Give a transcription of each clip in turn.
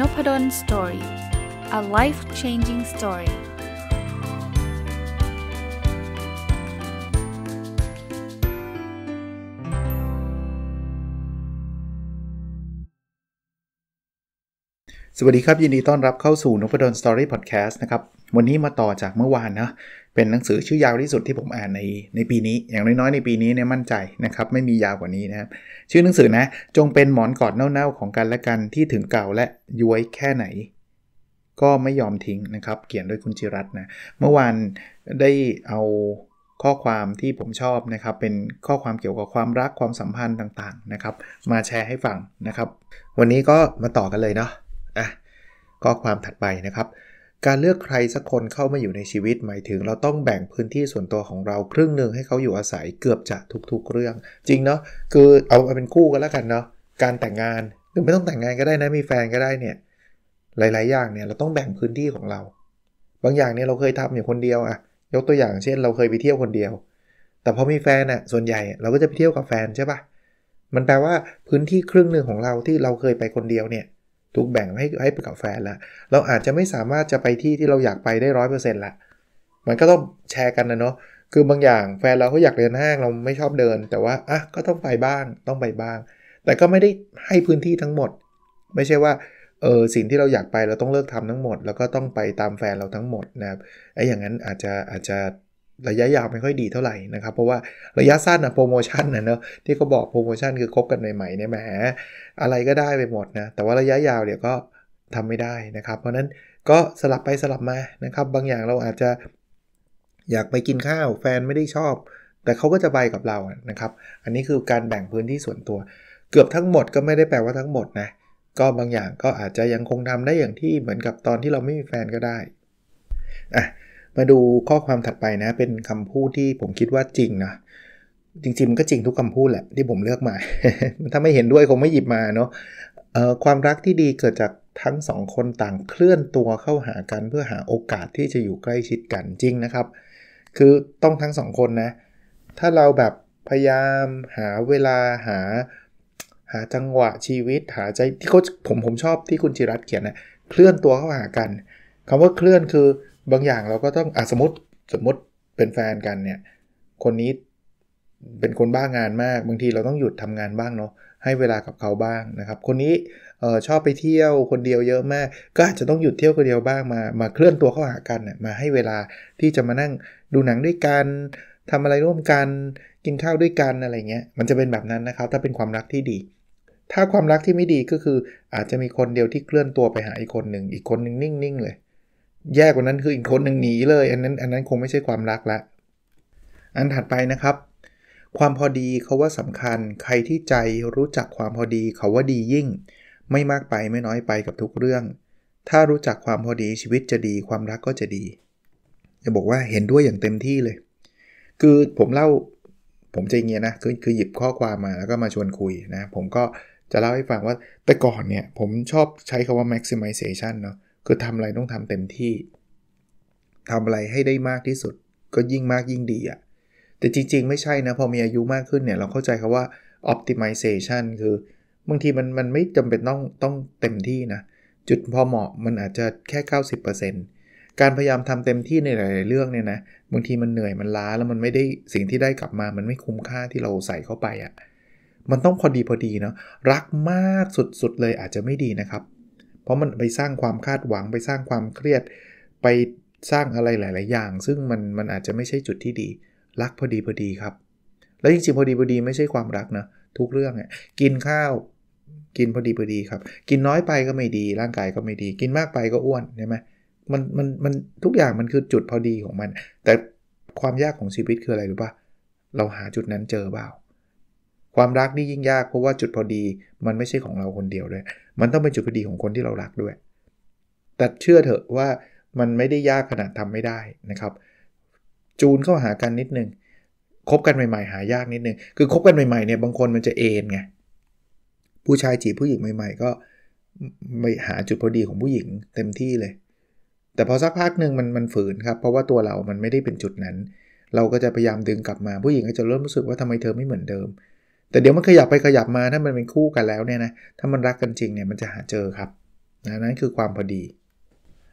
n o p ดอนสตอรี่ a life changing story สวัสดีครับ ยินดีต้อนรับเข้าสู่น p ดลสตอรี่พอดแคสต์นะครับวันนี้มาต่อจากเมื่อวานนะ เป็นหนังสือชื่อยาวที่สุดที่ผมอ่านในในปีนี้ อย่างน้อยๆในปีนี้เนี่ยมั่นใจนะครับ ไม่มียาวกว่านี้นะครับ ชื่อหนังสือนะ จงเป็นหมอนกอดเน่าๆของกันและกันที่ถึงเก่าและย้วยแค่ไหน ก็ไม่ยอมทิ้งนะครับเขียนโดยคุณจิรัตนะเมื่อวานได้เอาข้อความที่ผมชอบนะครับ เป็นข้อความเกี่ยวกับความรักความสัมพันธ์ต่างๆนะครับ มาแชร์ให้ฟังนะครับ วันนี้ก็มาต่อกันเลยเนาะอ่ะข้อความถัดไปนะครับการเลือกใครสักคนเข้ามาอยู่ในชีวิตหมายถึง เราต้องแบ่งพื้นที่ส่วนตัวของเราครึ่งหนึ่งให้เขาอยู่อาศัยเกือบจะทุก ๆเรื่อง จริงเนาะคือเอาเป็นคู่กันแล้วกันเนาะการแต่งงานหรือไม่ต้องแต่งงานก็ได้นะมีแฟนก็ได้เนี่ยหลาย ๆ อย่างเนี่ยเราต้องแบ่งพื้นที่ของเรา บางอย่างเนี่ยเราเคยทำอยู่คนเดียวอะยกตัวอย่างเช่น เราเคยไปเที่ยวคนเดียว แต่พอมีแฟนอะส่วนใหญ่เราก็จะไปเที่ยวกับแฟนใช่ปะมันแปลว่าพื้นที่ครึ่งหนึ่งของเราที่เราเคยไปคนเดียวเนี่ยถูกแบ่งให้ให้ปกับแฟนละเราอาจจะไม่สามารถจะไปที่ที่เราอยากไปได้ร้อยเปอร์เซ็นต์ละมันก็ต้องแชร์กันนะเนาะคือบางอย่างแฟนเราเขาอยากเดินห้างเราไม่ชอบเดิน แต่ว่าอ่ะก็ต้องไปบ้างต้องไปบ้าง แต่ก็ไม่ได้ให้พื้นที่ทั้งหมด ไม่ใช่ว่าเออสิ่งที่เราอยากไปเราต้องเลิกทำทั้งหมด แล้วก็ต้องไปตามแฟนเราทั้งหมดนะครับไอ้อย่างนั้นอาจจะอาจจะระยะยาวไม่ค่อยดีเท่าไหร่นะครับ เพราะว่าระยะสั้นนะโปรโมชั่นนะเนาะที่เขาบอกโปรโมชั่นคือคบกันใหม่ๆเนี่ยแหมอะไรก็ได้ไปหมดนะแต่ว่าระยะยาวเดี๋ยวก็ทำไม่ได้นะครับ เพราะนั้นก็สลับไปสลับมานะครับ บางอย่างเราอาจจะ อยากไปกินข้าว แฟนไม่ได้ชอบ แต่เขาก็จะไปกับเรานะครับ อันนี้คือการแบ่งพื้นที่ส่วนตัวเกือบทั้งหมดก็ไม่ได้แปลว่าทั้งหมดนะ ก็บางอย่างก็อาจจะยังคงทำได้อย่างที่เหมือนกับตอนที่เราไม่มีแฟนก็ได้อ่ะมาดูข้อความถัดไปนะ เป็นคำพูดที่ผมคิดว่าจริงนะจริงๆมันก็จริงทุกคำพูดแหละ ที่ผมเลือกมา ถ้าไม่เห็นด้วยคงไม่หยิบมาเนาะความรักที่ดีเกิดจากทั้งสองคนต่างเคลื่อนตัวเข้าหากันเพื่อหาโอกาสที่จะอยู่ใกล้ชิดกันจริงนะครับ คือต้องทั้งสองคนนะถ้าเราแบบพยายามหาเวลาหา หาจังหวะชีวิตหาใจที่เขาผมผมชอบที่คุณจิรัตเขียนนะเคลื่อนตัวเข้าหากัน คำว่าเคลื่อนคือบางอย่างเราก็ต้องอสมมติสมมติเป็นแฟนกันเนี่ยคนนี้เป็นคนบ้างงานมากบางทีเราต้องหยุดทำงานบ้างเนาะให้เวลากับเขาบ้างนะครับ คนนี้ออชอบไปเที่ยวคนเดียวเยอะมาก ก็อาจจะต้องหยุดเที่ยวคนเดียวบ้างมามาเคลื่อนตัวเข้าหากันมาให้เวลาที่จะมานั่งดูหนังด้วยกันทำอะไรร่วมกันกินข้าวด้วยกันอะไรเงี้ยมันจะเป็นแบบนั้นนะครับ ถ้าเป็นความรักที่ดี ถ้าความรักที่ไม่ดีก็คือ อาจจะมีคนเดียวที่เคลื่อนตัวไปหาอีกคนหนึ่งอีกคนหนึ่งนิ่งๆเลยแย่กว่านั้นคืออีกคนหนึ่งหนีเลยอันนั้นอันนั้นคงไม่ใช่ความรักละอันถัดไปนะครับ ความพอดีเขาว่าสำคัญใครที่ใจรู้จักความพอดีเขาว่าดียิ่ง ไม่มากไปไม่น้อยไปกับทุกเรื่อง ถ้ารู้จักความพอดีชีวิตจะดีความรักก็จะดีจะบอกว่าเห็นด้วยอย่างเต็มที่เลยคือผมเล่าผมจะอย่างเงี้ยนะคือคือหยิบข้อความมาแล้วก็มาชวนคุยนะผมก็จะเล่าให้ฟังว่าแต่ก่อนเนี่ย ผมชอบใช้คาว่า maximization เนาะคือทำอะไรต้องทำเต็มที่ ทำอะไรให้ได้มากที่สุดก็ยิ่งมากยิ่งดีอะแต่จริงๆ ไม่ใช่นะ พอมีอายุมากขึ้นเนี่ย เราเข้าใจคาว่า optimization คือบางทีมันมันไม่จำเป็นต้องต้องเต็มที่นะ จุดพอเหมาะมันอาจจะแค่90%การพยายามทำเต็มที่ในหลายๆเรื่องเนี่ยนะบางทีมันเหนื่อยมันล้าแล้วมันไม่ได้สิ่งที่ได้กลับมามันไม่คุ้มค่าที่เราใส่เข้าไปอะ่ะมันต้องพอดีพอดีเนาะรักมากสุดๆเลยอาจจะไม่ดีนะครับราะมันไปสร้างความคาดหวังไปสร้างความเครียดไปสร้างอะไรหลาย ๆ อย่าง ซึ่งมันมันอาจจะไม่ใช่จุดที่ดี รักพอดีพอดีครับ แล้วจริง ๆ พอดีพอดีไม่ใช่ความรักนะทุกเรื่อง่กินข้าวกินพอดีพอดีครับ กินน้อยไปก็ไม่ดี ร่างกายก็ไม่ดี กินมากไปก็อ้วนใช่ไหมมันมันมันทุกอย่างมันคือจุดพอดีของมัน แต่ความยากของชีวิตคืออะไรรู้ป่ะเราหาจุดนั้นเจอเปล่าความรักนี่ยิ่งยากเพราะว่าจุดพอดีมันไม่ใช่ของเราคนเดียวด้วยมันต้องเป็นจุดพอดีของคนที่เรารักด้วย แต่เชื่อเถอะว่ามันไม่ได้ยากขนาดทำไม่ได้นะครับ จูนเข้าหากันนิดนึงคบกันใหม่ๆ หายากนิดนึงคือคบกันใหม่ๆเนี่ยบางคนมันจะเอ็นไง ผู้ชายจีบผู้หญิงใหม่ ๆ ก็ไม่หาจุดพอดีของผู้หญิงเต็มที่เลย แต่พอสักพักหนึ่งมันมันฝืนครับ เพราะว่าตัวเรา มันไม่ได้เป็นจุดนั้น เราก็จะพยายามดึงกลับมา ผู้หญิงก็จะเริ่มรู้สึกว่าทำไมเธอไม่เหมือนเดิมแต่เดี๋ยวมันขยับไปขยับมาถ้ามันเป็นคู่กันแล้วเนี่ยนะถ้ามันรักกันจริงเนี่ยมันจะหาเจอครับนะนั่นคือความพอดี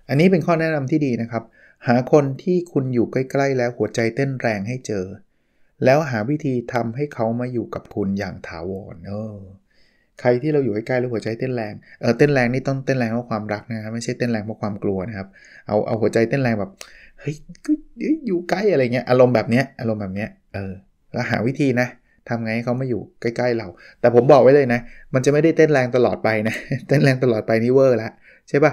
อันนี้เป็นข้อแนะนำที่ดีนะครับ หาคนที่คุณอยู่ใกล้ ๆ แล้วหัวใจเต้นแรงให้เจอ แล้วหาวิธีทำให้เขามาอยู่กับคุณอย่างถาวรเออ ใครที่เราอยู่ใกล้ๆแล้วหัวใจเต้นแรงเออเต้นแรงนี่ต้องเต้นแรงเพราะความรักนะครับไม่ใช่เต้นแรงเพราะความกลัวนะครับเอาเอาหัวใจเต้นแรงแบบเฮ้ยอยู่ใกล้อะไรเงี้ยอารมณ์แบบเนี้ยอารมณ์แบบเนี้ยเออ แล้วหาวิธีนะทำไงให้เขามาอยู่ใกล้ๆเรา แต่ผมบอกไว้เลยนะ มันจะไม่ได้เต้นแรงตลอดไปนะ เต้นแรงตลอดไปนี่เวอร์ละใช่ปะ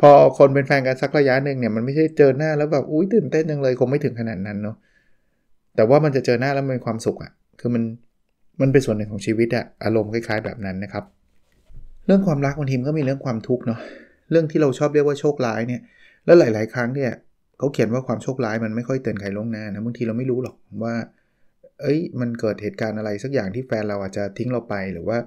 พอคนเป็นแฟนกันสักระยะหนึ่งเนี่ย มันไม่ใช่เจอหน้า แล้วแบบ อุ้ยตื่นเต้นจังเลย คงไม่ถึงขนาดนั้นเนาะ แต่ว่ามันจะเจอหน้าแล้วมีความสุขอะ คือมัน มันเป็นส่วนหนึ่งของชีวิตอะอารมณ์คล้าย ๆ แบบนั้นนะครับ เรื่องความรักบางทีมก็มีเรื่องความทุกข์เนาะ เรื่องที่เราชอบเรียกว่าโชคร้ายเนี่ย แล้วหลาย ๆ ครั้งเนี่ย เขาเขียนว่าความโชคร้ายมันไม่ค่อยเตือนใครล่วงหน้านะ บางทีเราไม่รู้หรอกว่าเอ้ยมันเกิดเหตุการณ์อะไรสักอย่างที่แฟนเราอาจจะทิ้งเราไปหรือว่า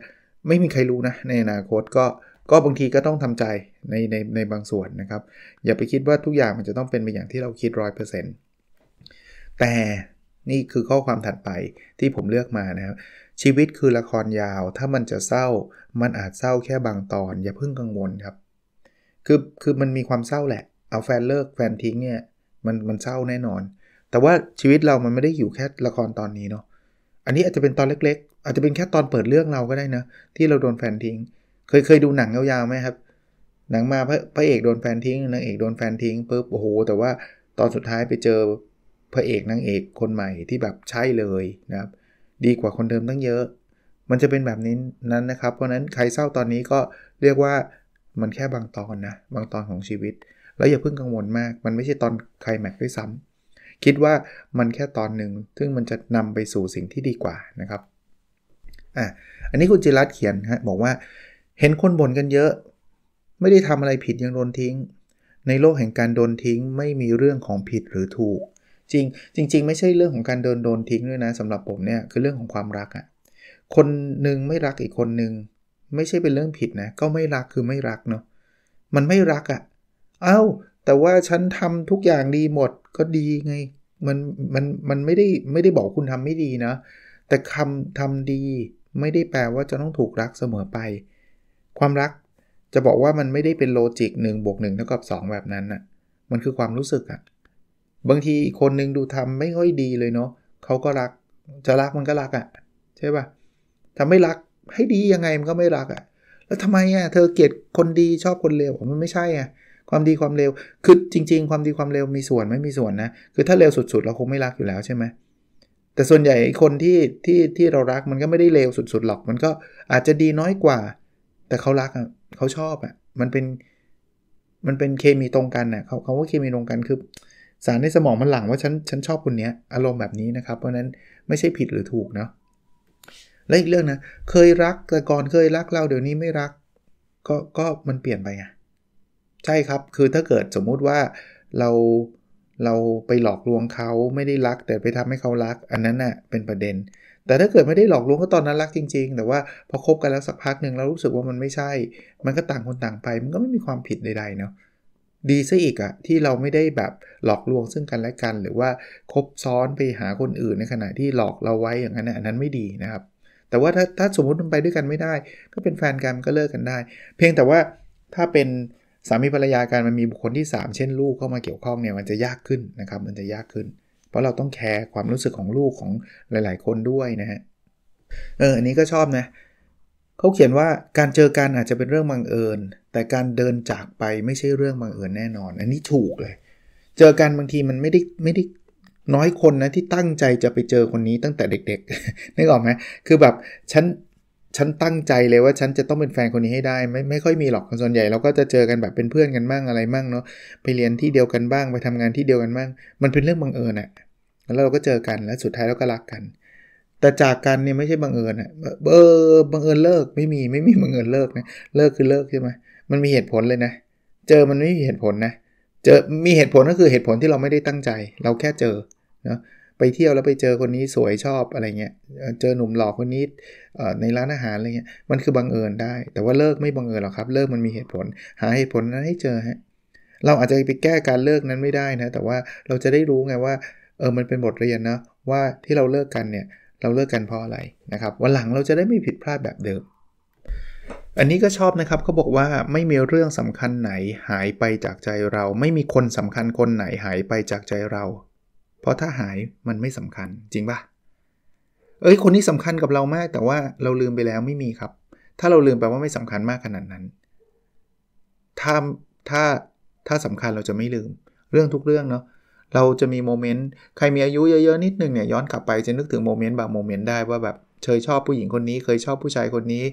ไม่มีใครรู้นะในอนาคตก็ก็บางทีก็ต้องทำใจในในในบางส่วนนะครับอย่าไปคิดว่าทุกอย่างมันจะต้องเป็นไปอย่างที่เราคิดร้อยเปอร์เซ็นต์แต่นี่คือข้อความถัดไปที่ผมเลือกมานะครับชีวิตคือละครยาวถ้ามันจะเศร้า มันอาจเศร้าแค่บางตอน อย่าเพิ่งกังวลครับคือคือมันมีความเศร้าแหละเอาแฟนเลิกแฟนทิ้งเนี่ยมันมันเศร้าแน่นอนแต่ว่าชีวิตเรามันไม่ได้อยู่แค่ละครตอนนี้เนาะ อันนี้อาจจะเป็นตอนเล็กๆ อาจจะเป็นแค่ตอนเปิดเรื่องเราก็ได้นะ ที่เราโดนแฟนทิ้ง เคยเคยดูหนังยาวๆไหมครับ หนังมาพระพระเอกโดนแฟนทิ้งนางเอกโดนแฟนทิ้งปุ๊บโอ้โหแต่ว่าตอนสุดท้ายไปเจอพระเอกนางเอกคนใหม่ที่แบบใช่เลยนะครับดีกว่าคนเดิมตั้งเยอะ มันจะเป็นแบบนี้นั้นนะครับ เพราะนั้นใครเศร้าตอนนี้ก็เรียกว่ามันแค่บางตอนนะบางตอนของชีวิต แล้วอย่าเพิ่งกังวลมาก มันไม่ใช่ตอนใครแม็กด้วยซ้ำคิดว่ามันแค่ตอนหนึ่ง ซึ่งมันจะนำไปสู่สิ่งที่ดีกว่านะครับ อ่ะ อันนี้คุณจิรัตเขียนฮะบอกว่าเห็นคนบ่นกันเยอะ ไม่ได้ทำอะไรผิดยังโดนทิ้ง ในโลกแห่งการโดนทิ้งไม่มีเรื่องของผิดหรือถูก จริง จริงๆไม่ใช่เรื่องของการเดินโดนทิ้งด้วยนะสำหรับผมเนี่ยคือเรื่องของความรักอะ่ะ คนหนึ่งไม่รักอีกคนหนึ่งไม่ใช่เป็นเรื่องผิดนะ ก็ไม่รักคือไม่รักเนาะ มันไม่รักอะ่ะ เอา้าแต่ว่าฉันทำทุกอย่างดีหมดก็ดีไง มันมันมันไม่ได้ไม่ได้บอกคุณทำไม่ดีนะ แต่คำทำดี ไม่ได้แปลว่าจะต้องถูกรักเสมอไป ความรักจะบอกว่ามันไม่ได้เป็นโลจิก1บวกงเท่ากับงแบบนั้นนะ่ะมันคือความรู้สึกอะบางทีคนหนึ่งดูทำไม่ค่อยดีเลยเนาะเขาก็รักจะรักมันก็รักอะใช่ปะ่ะทำไม่รักให้ดียังไงมันก็ไม่รักอะแล้วทำไมอะเธอเกลียดคนดีชอบคนเลวมันไม่ใช่อะความดีความเร็วคือจริงๆ ความดีความเร็วมีส่วนไม่มีส่วนนะคือถ้าเร็วสุดๆเราคงไม่รักอยู่แล้วใช่ไหมแต่ส่วนใหญ่คนที่ที่ที่เรารักมันก็ไม่ได้เร็วสุดๆหรอก มันก็อาจจะดีน้อยกว่า แต่เขารักอ่ะเขาชอบอ่ะมันเป็นมันเป็นเคมีตรงกันน่ะเขาเขาว่าเคมีตรงกันคือสารในสมองมันหลั่งว่าฉันฉันชอบคนเนี้ยอารมณ์แบบนี้นะครับเพราะนั้นไม่ใช่ผิดหรือถูกเนาะและอีกเรื่องนะเคยรักแต่ก่อนเคยรักเราเดี๋ยวนี้ไม่รัก ก็ก็มันเปลี่ยนไปไงใช่ครับ คือถ้าเกิดสมมุติว่าเราเราไปหลอกลวงเขาไม่ได้รัก แต่ไปทำให้เขารักอันนั้นนะ่ะเป็นประเด็น แต่ถ้าเกิดไม่ได้หลอกลวงก็ตอนนั้นรักจริงๆ แต่ว่าพอคบกันแล้วสักพักหนึ่งเรารู้สึกว่ามันไม่ใช่ มันก็ต่างคนต่างไป มันก็ไม่มีความผิดใดๆเนาะดีซะอีกอะที่เราไม่ได้แบบหลอกลวงซึ่งกันและกันหรือว่าคบซ้อนไปหาคนอื่นในขณะที่หลอกเราไว้อย่างนั้นอันนั้นไม่ดีนะครับ แต่ว่าถ้าถ้าสมมติมันไปด้วยกันไม่ได้ก็เป็นแฟนกันก็เลิกกันได้ เพียงแต่ว่าถ้าเป็นสามีภรรยากันมันมีบุคคลที่ 3 เช่น ลูกเข้ามาเกี่ยวข้องเนี่ยมันจะยากขึ้นนะครับมันจะยากขึ้น เพราะเราต้องแคร์ความรู้สึกของลูกของหลาย ๆคนด้วยนะฮะเอออันนี้ก็ชอบนะเขาเขียนว่าการเจอกันอาจจะเป็นเรื่องบังเอิญ แต่การเดินจากไปไม่ใช่เรื่องบังเอิญแน่นอนอันนี้ถูกเลยเจอกันบางทีมันไม่ได้ไม่ได้น้อยคนนะที่ตั้งใจจะไปเจอคนนี้ตั้งแต่เด็กๆนึกออกไหมคือแบบฉันฉันตั้งใจเลยว่าฉันจะต้องเป็นแฟนคนนี้ให้ได้ไม่ไม่ค่อยมีหรอกส่วนใหญ่เราก็จะเจอกันแบบเป็นเพื่อนกันบ้างอะไรบ้างเนาะไปเรียนที่เดียวกันบ้างไปทำงานที่เดียวกันบ้าง มันเป็นเรื่องบังเอิญอะแล้วเราก็เจอกันแล้วสุดท้ายเราก็รักกัน แต่จากกันเนี่ยไม่ใช่บังเอิญอะเออบังเอิญเลิกไม่มีไม่มีบังเอิญเลิกนะเลิกคือเลิกใช่ไหมมันมีเหตุผลเลยนะเจอมันไม่มีเหตุผลนะเจอมีเหตุผลก็คือเหตุผลที่เราไม่ได้ตั้งใจ เราแค่เจอเนาะไปเที่ยวแล้วไปเจอคนนี้สวยชอบอะไรเงี้ย เจอหนุ่มหล่อคนนี้ในร้านอาหารอะไรเงี้ย มันคือบังเอิญได้ แต่ว่าเลิกไม่บังเอิญหรอกครับ เลิกมันมีเหตุผล หาเหตุผลนั้นให้เจอฮะ เราอาจจะไปแก้การเลิกนั้นไม่ได้นะ แต่ว่าเราจะได้รู้ไงว่า เออ มันเป็นบทเรียนนะ ว่าที่เราเลิกกันเนี่ย เราเลิกกันเพราะอะไรนะครับ วันหลังเราจะได้ไม่ผิดพลาดแบบเดิม อันนี้ก็ชอบนะครับเขาบอกว่าไม่มีเรื่องสำคัญไหนหายไปจากใจเรา ไม่มีคนสำคัญคนไหนหายไปจากใจเราเพราะถ้าหายมันไม่สำคัญจริงปะเอ้ยคนนี้สำคัญกับเรามาก แต่ว่าเราลืมไปแล้วไม่มีครับ ถ้าเราลืมแปลว่าไม่สำคัญมากขนาดนั้นถ้าถ้าถ้าสำคัญเราจะไม่ลืม เรื่องทุกเรื่องเนาะเราจะมีโมเมนต์ใครมีอายุเยอะๆนิดนึงเนี่ยย้อนกลับไปจะนึกถึงโมเมนต์บางโมเมนต์ได้ว่าแบบเคยชอบผู้หญิงคนนี้ เคยชอบผู้ชายคนนี้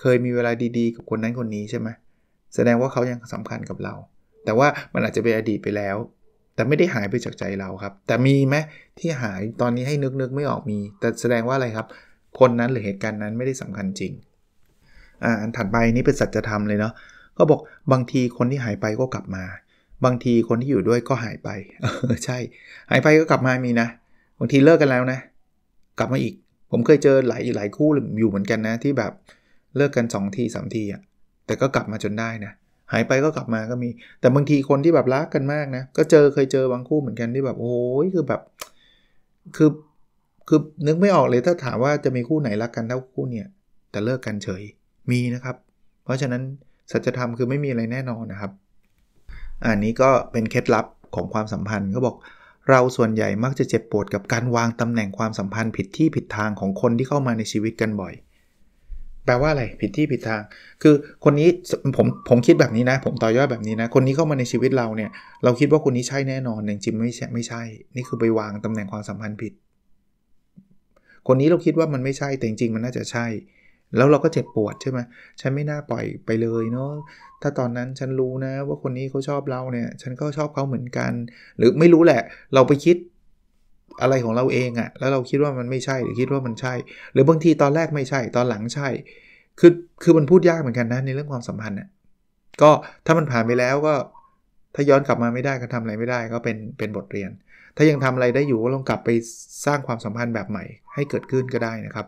เคยมีเวลาดี ๆกับคนนั้นคนนี้ใช่ไหมแสดงว่าเขายังสำคัญกับเรา แต่ว่ามันอาจจะเป็นอดีตไปแล้วแต่ไม่ได้หายไปจากใจเราครับ แต่มีไหมที่หายตอนนี้ให้นึกนึกไม่ออกมี แต่แสดงว่าอะไรครับคนนั้นหรือเหตุการณ์นั้นไม่ได้สำคัญจริงอ่าอันถัดไปนี้เป็นสัจธรรมเลยเนาะก็บอกบางทีคนที่หายไปก็กลับมา บางทีคนที่อยู่ด้วยก็หายไป ใช่ หายไปก็กลับมามีนะ บางทีเลิกกันแล้วนะ กลับมาอีก ผมเคยเจอหลายหลายคู่อยู่เหมือนกันนะที่แบบเลิกกัน 2 ทีสามทีอ่ะแต่ก็กลับมาจนได้นะหายไปก็กลับมาก็มีแต่บางทีคนที่แบบรักกันมากนะก็เจอเคยเจอบางคู่เหมือนกันที่แบบโอ้ยคือแบบคือคือ นึกไม่ออกเลยถ้าถามว่าจะมีคู่ไหนรักกันเท่าคู่เนี่ยแต่เลิกกันเฉยมีนะครับ เพราะฉะนั้นสัจธรรมคือไม่มีอะไรแน่นอนนะครับ อันนี้ก็เป็นเคล็ดลับของความสัมพันธ์ก็บอกเราส่วนใหญ่มักจะเจ็บปวดกับการวางตำแหน่งความสัมพันธ์ ผิดที่ผิดทางของคนที่เข้ามาในชีวิตกันบ่อยแปลว่าอะไรผิดที่ผิดทาง คือคนนี้ผมผมคิดแบบนี้นะผมต่อยอดแบบนี้นะคนนี้เข้ามาในชีวิตเราเนี่ยเราคิดว่าคนนี้ใช่แน่นอนแต่จริงไม่ใช่ไม่ใช่นี่คือไปวางตำแหน่งความสัมพันธ์ผิด คนนี้เราคิดว่ามันไม่ใช่แต่จริงมันน่าจะใช่ แล้วเราก็เจ็บปวดใช่ไหมฉันไม่น่าปล่อยไปเลยเนาะถ้าตอนนั้นฉันรู้นะว่าคนนี้เขาชอบเราเนี่ย ฉันก็ชอบเขาเหมือนกัน หรือไม่รู้แหละเราไปคิดอะไรของเราเองอะแล้วเราคิดว่ามันไม่ใช่หรือคิดว่ามันใช่ หรือบางทีตอนแรกไม่ใช่ตอนหลังใช่ คือคือมันพูดยากเหมือนกันนะในเรื่องความสัมพันธ์อะก็ถ้ามันผ่านไปแล้วก็ถ้าย้อนกลับมาไม่ได้ก็ทำอะไรไม่ได้ก็เป็นเป็นบทเรียน ถ้ายังทำอะไรได้อยู่ก็ลองกลับไปสร้างความสัมพันธ์แบบใหม่ ให้เกิดขึ้นก็ได้นะครับ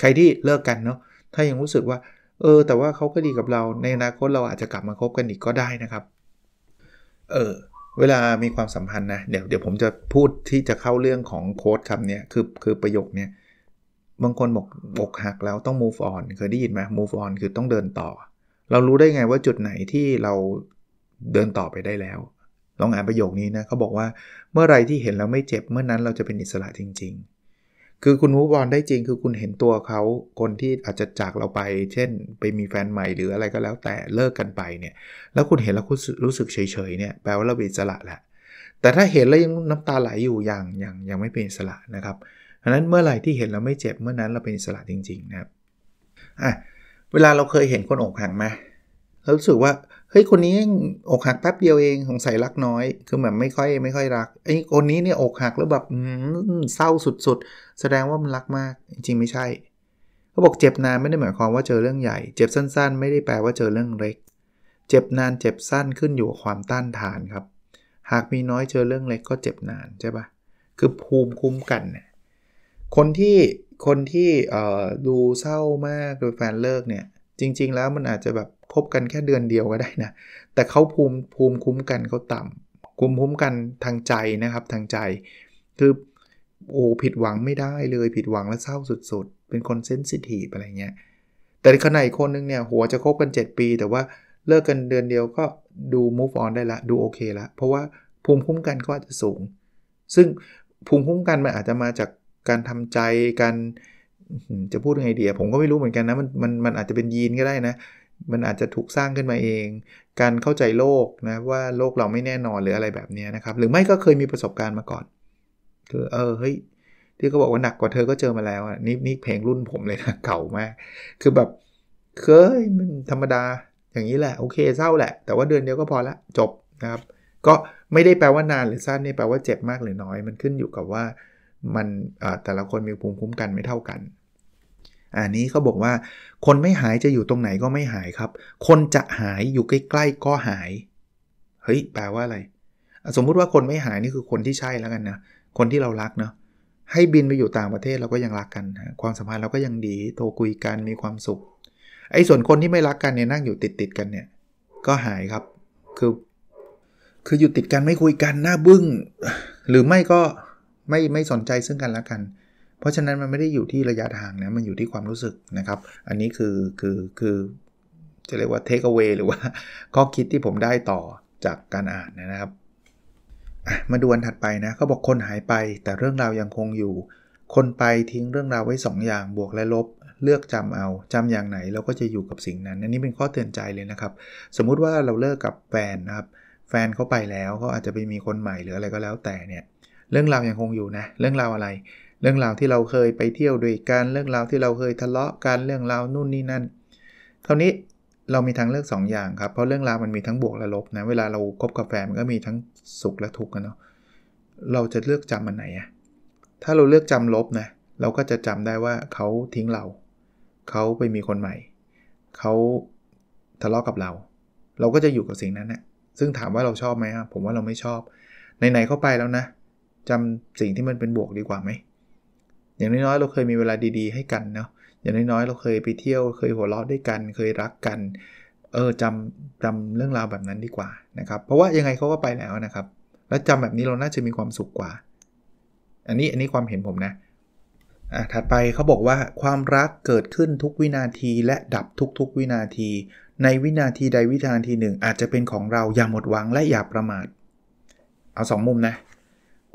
ใครที่เลิกกันเนาะถ้ายังรู้สึกว่าเออแต่ว่าเขาก็ดีกับเราในอนาคตเราอาจจะกลับมาคบกันอีกก็ได้นะครับ เออเวลามีความสัมพันธ์นะเดี๋ยวเดี๋ยวผมจะพูดที่จะเข้าเรื่องของโค้ดคำนี้คือคือประโยคนี้บางคนบอกอกหักแล้วต้อง move on เคยได้ยินไหม move on คือต้องเดินต่อ เรารู้ได้ไงว่าจุดไหนที่เราเดินต่อไปได้แล้วลองอ่านประโยคนี้นะเขาบอกว่าเมื่อไรที่เห็นแล้วไม่เจ็บเมื่อนั้นเราจะเป็นอิสระจริง ๆคือคุณมูฟออนได้จริงคือคุณเห็นตัวเขาคนที่อาจจะจากเราไป เช่นไปมีแฟนใหม่หรืออะไรก็แล้วแต่เลิกกันไปเนี่ยแล้วคุณเห็นแล้วคุณรู้สึกเฉยๆเนี่ยแปลว่าเราเป็นอิสระแหละ แต่ถ้าเห็นแล้วยังน้ำตาไหลอยู่อย่างอย่างยังไม่เป็นอิสระนะครับดังนั้นเมื่อไหร่ที่เห็นเราไม่เจ็บเมื่อนั้นเราเป็นอิสระจริงๆนะครับอ่ะเวลาเราเคยเห็นคนอกหักไหมเรารู้สึกว่าเฮ้ยคนนี้อกหักแป๊บเดียวเองสงสัยรักน้อยคือแบบไม่ค่อยไม่ค่อยรักไอ้คนนี้เนี่ยอกหักแล้วแบบเศร้าสุดๆแสดงว่ามันรักมาก จริงไม่ใช่เขาบอกเจ็บนานไม่ได้หมายความว่าเจอเรื่องใหญ่ เจ็บสั้น ๆ ไม่ได้แปลว่าเจอเรื่องเล็ก เจ็บนานเจ็บสั้นขึ้นอยู่กับความต้านทานครับหากมีน้อยเจอเรื่องเล็กก็เจ็บนานใช่ปะคือภูมิคุ้มกันเนี่ยคนที่คนที่ดูเศร้ามากโดยแฟนเลิกเนี่ย จริงๆ แล้วมันอาจจะแบบคบกันแค่เดือนเดียวก็ได้นะ แต่เขาภูมิภูมิคุ้มกันเขาต่ำภูมิคุ้มกันทางใจนะครับทางใจ คือโอ้ ผิดหวังไม่ได้เลยผิดหวังและเศร้าสุดๆ เป็นคนเซนซิทีฟอะไรเงี้ย แต่ขณะอีกคนนึงเนี่ยหัวจะคบกัน 7 ปี แต่ว่าเลิกกันเดือนเดียวก็ดู move on ได้ละดูโอเคละเพราะว่าภูมิคุ้มกันก็อาจจะสูง ซึ่งภูมิคุ้มกันมันอาจจะมาจากการทำใจ การจะพูดยังไงเดีย ผมก็ไม่รู้เหมือนกันนะ มันมันมันอาจจะเป็นยีนก็ได้นะมันอาจจะถูกสร้างขึ้นมาเอง การเข้าใจโลกนะว่าโลกเราไม่แน่นอนหรืออะไรแบบนี้นะครับหรือไม่ก็เคยมีประสบการณ์มาก่อนคือเออเฮ้ยที่เขาบอกว่าหนักกว่าเธอก็เจอมาแล้วอ่ะนี่นี่เพลงรุ่นผมเลยนะเก่ามากคือแบบ เคยมันธรรมดาอย่างนี้แหละโอเคเศร้าแหละ แต่ว่าเดือนเดียวก็พอละจบนะครับ ก็ไม่ได้แปลว่านานหรือสั้นนี่แปลว่าเจ็บมากหรือน้อย มันขึ้นอยู่กับว่า มันแต่ละคนมีภูมิคุ้มกันไม่เท่ากันอันนี้เขาบอกว่า คนไม่หายจะอยู่ตรงไหนก็ไม่หายครับ คนจะหายอยู่ใกล้ๆก็หาย เฮ้ยแปลว่าอะไรสมมุติว่าคนไม่หายนี่คือคนที่ใช่แล้วกันนะคนที่เรารักเนาะให้บินไปอยู่ต่างประเทศเราก็ยังรักกัน ความสัมพันธ์เราก็ยังดีโทรคุยกันมีความสุขไอ้ส่วนคนที่ไม่รักกันเนี่ยนั่งอยู่ติดติดกันเนี่ย ก็หายครับ คือคืออยู่ติดกันไม่คุยกันหน้าบึง้งหรือไม่ก็ไม่ไม่สนใจซึ่งกันและกัน เพราะฉะนั้นมันไม่ได้อยู่ที่ระยะทางนะมันอยู่ที่ความรู้สึกนะครับ อันนี้คือคือคือจะเรียกว่า take away หรือว่า ข้อคิดที่ผมได้ต่อจากการอ่านนะครับมาดูอันถัดไปนะเขาบอกคนหายไป แต่เรื่องราวยังคงอยู่ คนไปทิ้งเรื่องราวไว้ 2 อย่างบวกและลบ เลือกจำเอา จำอย่างไหนเราก็จะอยู่กับสิ่งนั้น อันนี้เป็นข้อเตือนใจเลยนะครับ สมมุติว่าเราเลิกกับแฟนนะครับแฟนเขาไปแล้วเขาอาจจะไปมีคนใหม่หรืออะไรก็แล้วแต่เนี่ยเรื่องราวยังคงอยู่นะเรื่องราวอะไร เรื่องราวที่เราเคยไปเที่ยวด้วยกันเรื่องราวที่เราเคยทะเลาะกันเรื่องราวนู่นนี่นั่นคราวนี้เรามีทางเลือก2ออย่างครับเพราะเรื่องราวมันมีทั้งบวกและลบนะเวลาเราคบกับแฟนมันก็มีทั้งสุขและทุกข์กันเนาะเราจะเลือกจำอันไหนอะถ้าเราเลือกจำลบนะ เราก็จะจำได้ว่าเขาทิ้งเรา เขาไปมีคนใหม่ เขาทะเลาะกับเรา เราก็จะอยู่กับสิ่งนั้นนะซึ่งถามว่าเราชอบไหม ผมว่าเราไม่ชอบไหนๆเข้าไปแล้วนะ จำสิ่งที่มันเป็นบวกดีกว่าไหม อย่างน้อยๆเราเคยมีเวลาดี ๆ ให้กันเนาะ อย่างน้อยๆเราเคยไปเที่ยว เคยหัวเราะด้วยกัน เคยรักกันเออจำจำเรื่องราวแบบนั้นดีกว่านะครับเพราะว่ายังไงเขาก็ไปแล้วนะครับแล้วจำแบบนี้เราน่าจะมีความสุขกว่า อันนี้อันนี้ความเห็นผมนะอ่ะถัดไปเขาบอกว่าความรักเกิดขึ้นทุกวินาทีและดับทุกๆวินาที ในวินาทีใดวินาทีหนึ่งอาจจะเป็นของเราอย่าหมดหวังและอย่าประมาทเอา 2 มุมนะ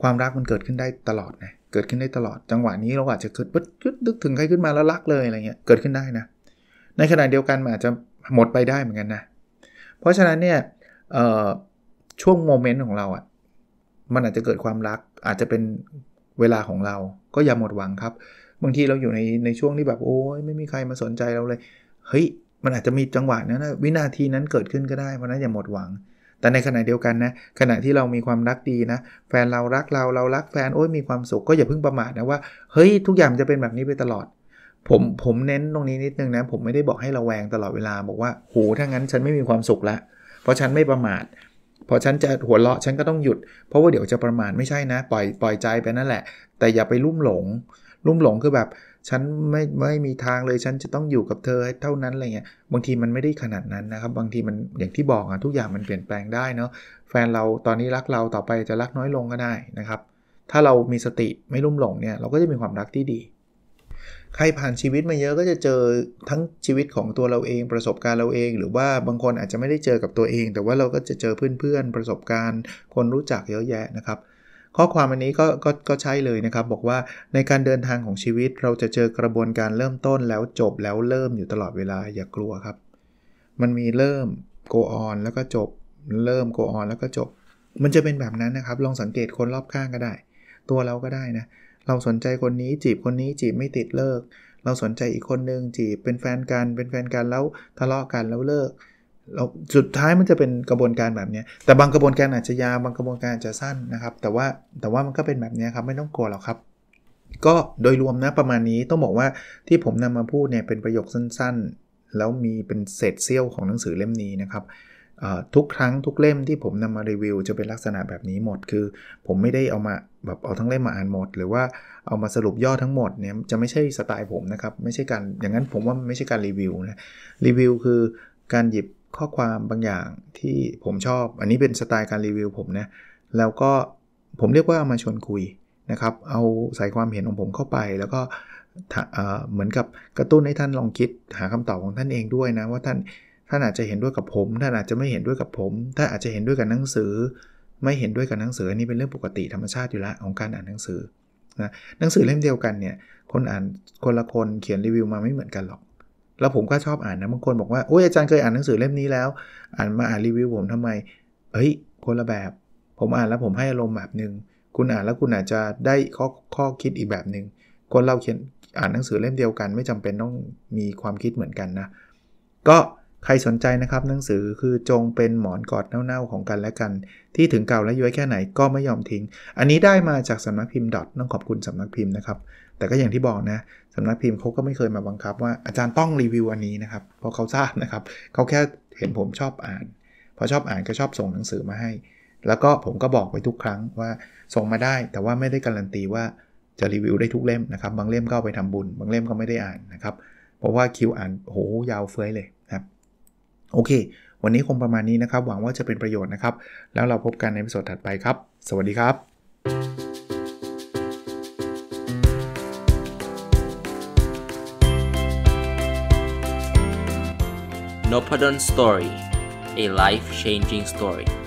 ความรักมันเกิดขึ้นได้ตลอดนะเกิดขึ้นได้ตลอด จังหวะนี้เราอาจจะเกิดปึ๊ดนึกถึงใครขึ้นมา แล้วรักเลยอะไรเงี้ยเกิดขึ้นได้นะในขณะเดียวกันมันอาจจะหมดไปได้เหมือนกันนะ เพราะฉะนั้นเนี่ยช่วงโมเมนต์ของเราอะ่ะมันอาจจะเกิดความรักอาจจะเป็นเวลาของเราก็อย่าหมดหวังครับ บางทีเราอยู่ในในช่วงที่แบบโอ้ยไม่มีใครมาสนใจเราเลยเฮ้ยมันอาจจะมีจังหวะนั้นนะวินาทีนั้นเกิดขึ้นก็ได้เพราะนั้นอย่าหมดหวัง แต่ในขณะเดียวกันนะขณะที่เรามีความรักดีนะ แฟนเรารักเราเรารักแฟนโอ้ยมีความสุขก็อย่าเพิ่งประมาทนะว่าเฮ้ยทุกอย่างจะเป็นแบบนี้ไปตลอดผมผมเน้นตรงนี้นิดนึงนะผมไม่ได้บอกให้ระแวงตลอดเวลา บอกว่าโหถ้างั้นฉันไม่มีความสุขละ เพราะฉันไม่ประมาทพอฉันจะหัวเราะฉันก็ต้องหยุดเพราะว่าเดี๋ยวจะประมาทไม่ใช่นะ ปล่อยปล่อยใจไปนั่นแหละ แต่อย่าไปลุ่มหลงลุ่มหลงคือแบบฉันไม่ไม่มีทางเลยฉันจะต้องอยู่กับเธอเท่านั้นอะไรเงี้ยบางทีมันไม่ได้ขนาดนั้นนะครับบางทีมันอย่างที่บอกอะทุกอย่างมันเปลี่ยนแปลงได้เนาะแฟนเราตอนนี้รักเราต่อไปจะรักน้อยลงก็ได้นะครับถ้าเรามีสติไม่ลุ่มหลงเนี่ยเราก็จะมีความรักที่ดีใครผ่านชีวิตมาเยอะก็จะเจอทั้งชีวิตของตัวเราเองประสบการณ์เราเอง หรือว่าบางคนอาจจะไม่ได้เจอกับตัวเอง แต่ว่าเราก็จะเจอเพื่อน ๆ ประสบการณ์ คนรู้จักเยอะแยะนะครับ ข้อความอันนี้ก็กก็ใช่เลยนะครับ บอกว่าในการเดินทางของชีวิตเราจะเจอกระบวนการเริ่มต้นแล้วจบแล้วเริ่มอยู่ตลอดเวลาอย่ากลัวครับมันมีเริ่ม go on แล้วก็จบ เริ่ม go on แล้วก็จบ มันจะเป็นแบบนั้นนะครับลองสังเกตคนรอบข้างก็ได้ ตัวเราก็ได้นะเราสนใจคนนี้จีบคนนี้จีบไม่ติดเลิก เราสนใจอีกคนหนึ่งจีบเป็นแฟนกัน เป็นแฟนกันแล้วทะเลาะกันแล้วเลิก เราสุดท้ายมันจะเป็นกระบวนการแบบนี้ แต่บางกระบวนการอาจจะยาวบางกระบวนการอาจจะสั้นนะครับ แต่ว่าแต่ว่ามันก็เป็นแบบนี้ครับไม่ต้องกลัวหรอกครับ ก็โดยรวมนะประมาณนี้ต้องบอกว่าที่ผมนำมาพูดเนี่ยเป็นประโยคสั้นๆ แล้วมีเป็นเศษเสี้ยวของหนังสือเล่มนี้นะครับทุกครั้งทุกเล่มที่ผมนำมารีวิวจะเป็นลักษณะแบบนี้หมด คือผมไม่ได้เอามาแบบเอาทั้งเล่มมาอ่านหมดหรือว่าเอามาสรุปย่อทั้งหมดเนี่ยจะไม่ใช่สไตล์ผมนะครับไม่ใช่การอย่างนั้นผมว่าไม่ใช่การรีวิวนะรีวิวคือการหยิบข้อความบางอย่างที่ผมชอบ อันนี้เป็นสไตล์การรีวิวผมนะแล้วก็ผมเรียกว่าเอามาชวนคุยนะครับเอาใส่ความเห็นของผมเข้าไปแล้วก็เหมือนกับกระตุ้นให้ท่านลองคิด หาคำตอบของท่านเองด้วยนะว่าท่านท่านอาจจะเห็นด้วยกับผม ท่านอาจจะไม่เห็นด้วยกับผมท่านอาจจะเห็นด้วยกับหนังสือ ไม่เห็นด้วยกับหนังสือ อันนี้เป็นเรื่องปกติธรรมชาติอยู่ละของการอ่านหนังสือนะหนังสือเล่มเดียวกันเนี่ย คนอ่านคนละคนเขียนรีวิวมาไม่เหมือนกันหรอก แล้วผมก็ชอบอ่านนะ บางคนบอกว่าโอ้ยอาจารย์เคยอ่านหนังสือเล่มนี้แล้ว อ่านมาอ่านรีวิวผมทำไมเฮ้ยคนละแบบ ผมอ่านแล้วผมให้อารมณ์แบบหนึง่งคุณอ่านแล้วคุณอาจจะได้ข้อข้อคิดอีกแบบหนึง่งคนเราเขียนอ่านหนังสือเล่มเดียวกัน ไม่จำเป็นต้องมีความคิดเหมือนกันนะ ก็ใครสนใจนะครับหนังสือคือจงเป็นหมอนกอดเน่าๆของกันและกัน ที่ถึงเก่าและย้อยแค่ไหนก็ไม่ยอมทิ้ง อันนี้ได้มาจากสำนักพิมพ์ดอทต้องขอบคุณสำนักพิมพ์นะครับแต่ก็อย่างที่บอกนะสำนักพิมพ์เขาก็ไม่เคยมาบังคับ ว่าอาจารย์ต้องรีวิวอันนี้นะครับเพราะเขาทราบนะครับเขาแค่เห็นผมชอบอ่านพอชอบอ่านก็ชอบส่งหนังสือมาให้ แล้วก็ผมก็บอกไว้ทุกครั้งว่าส่งมาได้แต่ว่าไม่ได้การันตีว่าจะรีวิวได้ทุกเล่มนะครับบางเล่มก็ไปทำบุญบางเล่มก็ไม่ได้อ่านนะครับเพราะว่าคิวอ่านโหยาวเฟ้ยเลยโอเค วันนี้คงประมาณนี้นะครับ หวังว่าจะเป็นประโยชน์นะครับ แล้วเราพบกันในวิดีโอถัดไปครับ สวัสดีครับ n o p a d o n Story a life changing story